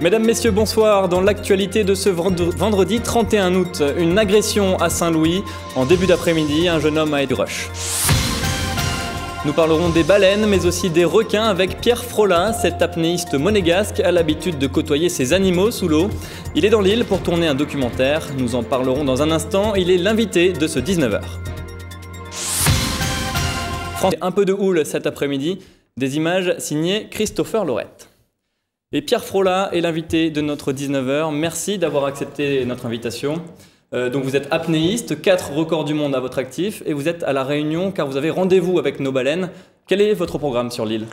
Mesdames, Messieurs, bonsoir. Dans l'actualité de ce vendredi 31 août, une agression à Saint-Louis. En début d'après-midi, un jeune homme a été rush. Nous parlerons des baleines, mais aussi des requins avec Pierre Frola. Cet apnéiste monégasque a l'habitude de côtoyer ses animaux sous l'eau. Il est dans l'île pour tourner un documentaire. Nous en parlerons dans un instant. Il est l'invité de ce 19h. France, un peu de houle cet après-midi. Des images signées Christopher Laurette. Et Pierre Frola est l'invité de notre 19h. Merci d'avoir accepté notre invitation. Euh, donc vous êtes apnéiste, 4 records du monde à votre actif, et vous êtes à La Réunion car vous avez rendez-vous avec nos baleines. Quel est votre programme sur l'île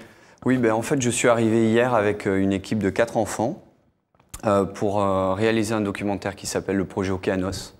Oui, ben, en fait je suis arrivé hier avec euh, une équipe de 4 enfants euh, pour réaliser un documentaire qui s'appelle Le projet Okeanos.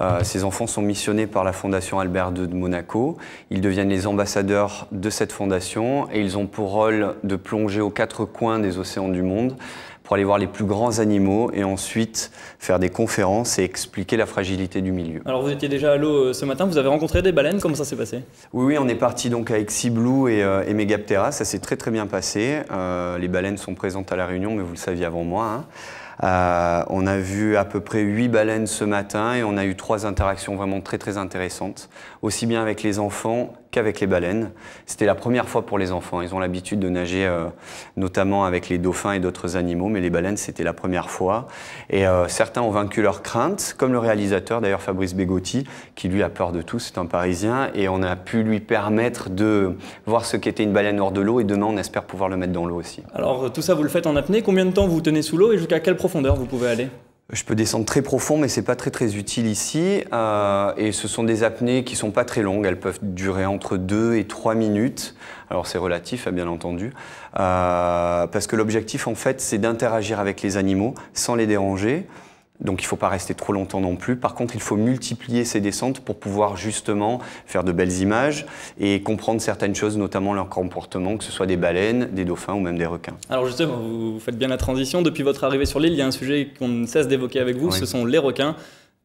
Euh, ces enfants sont missionnés par la Fondation Albert II de Monaco. Ils deviennent les ambassadeurs de cette fondation et ils ont pour rôle de plonger aux quatre coins des océans du monde pour aller voir les plus grands animaux et ensuite faire des conférences et expliquer la fragilité du milieu. Alors vous étiez déjà à l'eau euh, ce matin, vous avez rencontré des baleines, comment ça s'est passé Oui, oui, on est parti donc avec Ciblou et, euh, et Megaptera, ça s'est très très bien passé. Euh, les baleines sont présentes à La Réunion, mais vous le saviez avant moi. Hein. Euh, on a vu à peu près huit baleines ce matin et on a eu trois interactions vraiment très très intéressantes, aussi bien avec les enfants qu'avec les baleines. C'était la première fois pour les enfants. Ils ont l'habitude de nager euh, notamment avec les dauphins et d'autres animaux, mais les baleines, c'était la première fois. Et euh, certains ont vaincu leurs craintes, comme le réalisateur d'ailleurs Fabrice Begotti, qui lui a peur de tout, c'est un Parisien, et on a pu lui permettre de voir ce qu'était une baleine hors de l'eau, et demain on espère pouvoir le mettre dans l'eau aussi. Alors tout ça, vous le faites en apnée. Combien de temps vous tenez sous l'eau et jusqu'à quelle profondeur vous pouvez aller je peux descendre très profond, mais ce n'est pas très très utile ici. Euh, et ce sont des apnées qui sont pas très longues. Elles peuvent durer entre 2 et 3 minutes. Alors c'est relatif, hein, bien entendu, euh, parce que l'objectif en fait, c'est d'interagir avec les animaux sans les déranger. Donc il ne faut pas rester trop longtemps non plus. Par contre, il faut multiplier ces descentes pour pouvoir justement faire de belles images et comprendre certaines choses, notamment leur comportement, que ce soit des baleines, des dauphins ou même des requins. Alors justement, vous faites bien la transition. Depuis votre arrivée sur l'île, il y a un sujet qu'on ne cesse d'évoquer avec vous, ce sont les requins.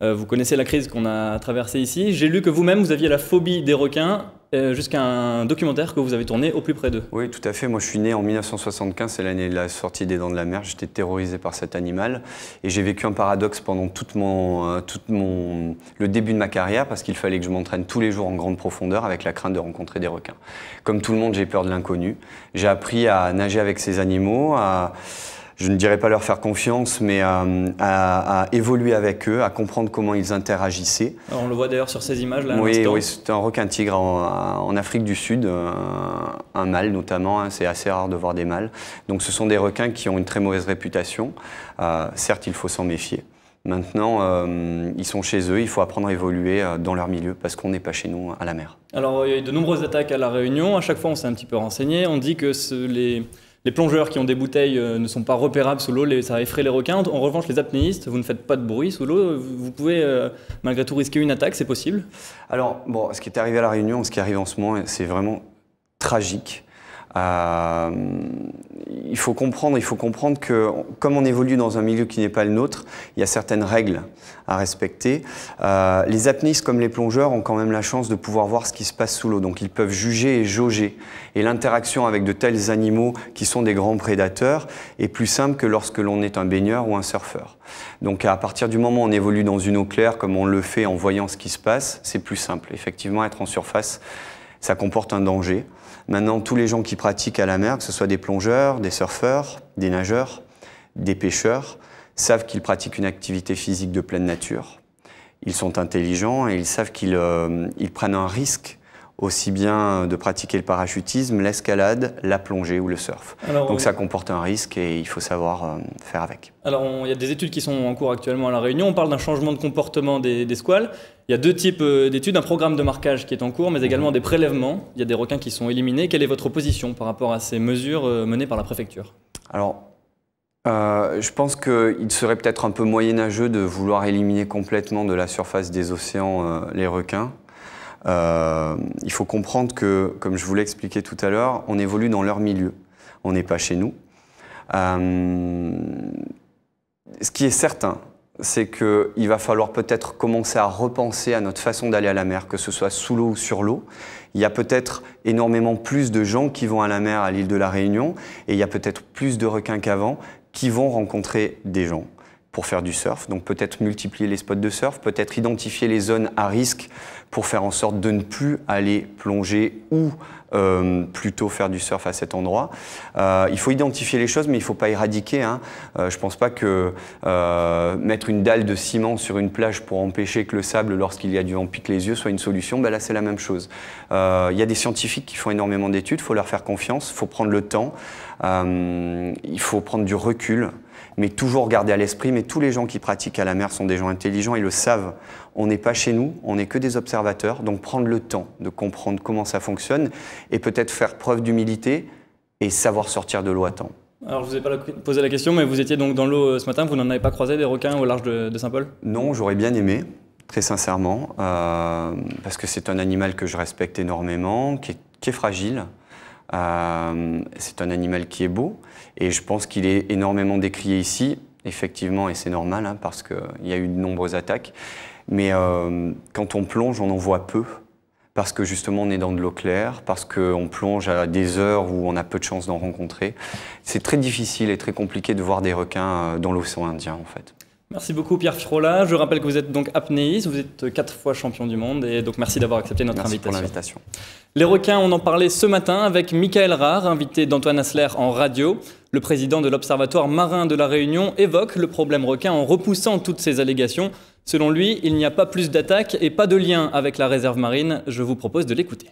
Euh, vous connaissez la crise qu'on a traversée ici. J'ai lu que vous-même, vous aviez la phobie des requins euh, jusqu'à un documentaire que vous avez tourné au plus près d'eux. Oui, tout à fait. Moi, je suis né en 1975, c'est l'année de la sortie des Dents de la Mer. J'étais terrorisé par cet animal et j'ai vécu un paradoxe pendant tout mon, euh, tout mon, le début de ma carrière parce qu'il fallait que je m'entraîne tous les jours en grande profondeur avec la crainte de rencontrer des requins. Comme tout le monde, j'ai peur de l'inconnu. J'ai appris à nager avec ces animaux, à je ne dirais pas leur faire confiance, mais euh, à, évoluer avec eux, à comprendre comment ils interagissaient. on le voit d'ailleurs sur ces images là. Oui, oui un requin-tigre euh, en, Afrique du Sud, euh, un, mâle notamment, hein, c'est assez rare de voir des mâles. Donc ce sont des requins qui ont une très mauvaise réputation. certes, il faut s'en méfier. Maintenant, ils sont chez eux, il faut apprendre à évoluer dans leur milieu parce qu'on n'est pas chez nous à la mer. Alors, il y a eu de nombreuses attaques à La Réunion, à chaque fois on s'est un petit peu renseigné, on dit que les, les plongeurs qui ont des bouteilles euh, ne sont pas repérables sous l'eau, ça effraie les requins. En revanche, les apnéistes, vous ne faites pas de bruit sous l'eau, vous pouvez euh, malgré tout risquer une attaque, c'est possible Alors, bon, ce qui est arrivé à La Réunion, ce qui arrive en ce moment, c'est vraiment tragique. Euh, il faut comprendre, il faut comprendre que comme on évolue dans un milieu qui n'est pas le nôtre, il y a certaines règles à respecter. Euh, les apnéistes comme les plongeurs ont quand même la chance de pouvoir voir ce qui se passe sous l'eau, donc ils peuvent juger et jauger. Et l'interaction avec de tels animaux qui sont des grands prédateurs est plus simple que lorsque l'on est un baigneur ou un surfeur. Donc à partir du moment où on évolue dans une eau claire, comme on le fait en voyant ce qui se passe, c'est plus simple. Effectivement, être en surface, ça comporte un danger. Maintenant, tous les gens qui pratiquent à la mer, que ce soit des plongeurs, des surfeurs, des nageurs, des pêcheurs, savent qu'ils pratiquent une activité physique de pleine nature. Ils sont intelligents et ils savent qu'ils euh, prennent un risque aussi bien de pratiquer le parachutisme, l'escalade, la plongée ou le surf. Donc ça comporte un risque et il faut savoir euh, faire avec. Alors il y a des études qui sont en cours actuellement à La Réunion. On parle d'un changement de comportement des, squales. Il y a deux types euh, d'études, un programme de marquage qui est en cours, mais également mhm. des prélèvements. Il y a des requins qui sont éliminés. Quelle est votre position par rapport à ces mesures euh, menées par la préfecture Alors, je pense qu'il serait peut-être un peu moyenâgeux de vouloir éliminer complètement de la surface des océans les requins. Euh, il faut comprendre que, comme je vous l'ai expliqué tout à l'heure, on évolue dans leur milieu. On n'est pas chez nous. Euh, ce qui est certain, c'est qu'il va falloir peut-être commencer à repenser à notre façon d'aller à la mer, que ce soit sous l'eau ou sur l'eau. Il y a peut-être énormément plus de gens qui vont à la mer à l'île de la Réunion, et il y a peut-être plus de requins qu'avant qui vont rencontrer des gens pour faire du surf. Donc peut-être multiplier les spots de surf, peut-être identifier les zones à risque pour faire en sorte de ne plus aller plonger ou euh, plutôt faire du surf à cet endroit. Euh, il faut identifier les choses, mais il ne faut pas éradiquer. Hein. Euh, je ne pense pas que mettre une dalle de ciment sur une plage pour empêcher que le sable, lorsqu'il y a du vent, pique les yeux, soit une solution. Ben là, c'est la même chose. Il y a des scientifiques qui font énormément d'études, il faut leur faire confiance, il faut prendre le temps, il faut prendre du recul mais toujours garder à l'esprit, mais tous les gens qui pratiquent à la mer sont des gens intelligents, ils le savent. On n'est pas chez nous, on n'est que des observateurs, donc prendre le temps de comprendre comment ça fonctionne et peut-être faire preuve d'humilité et savoir sortir de l'eau à temps. Alors, je vous ai pas posé la question, mais vous étiez donc dans l'eau euh, ce matin, vous n'en avez pas croisé des requins au large de, Saint-Paul Non, j'aurais bien aimé, très sincèrement, euh, parce que c'est un animal que je respecte énormément, qui est fragile, euh, c'est un animal qui est beau et je pense qu'il est énormément décrié ici, effectivement, et c'est normal hein, parce qu'il y a eu de nombreuses attaques. Mais euh, quand on plonge, on en voit peu parce que justement on est dans de l'eau claire, parce qu'on plonge à des heures où on a peu de chance d'en rencontrer. C'est très difficile et très compliqué de voir des requins euh, dans l'océan Indien en fait. Merci beaucoup Pierre Frola. Je rappelle que vous êtes donc apnéiste, vous êtes quatre fois champion du monde et donc merci d'avoir accepté notre merci invitation. Les requins, on en parlait ce matin avec Michael Rare, invité d'Antoine Asler en radio. Le président de l'Observatoire marin de la Réunion évoque le problème requin en repoussant toutes ces allégations. Selon lui, il n'y a pas plus d'attaques et pas de lien avec la réserve marine. Je vous propose de l'écouter.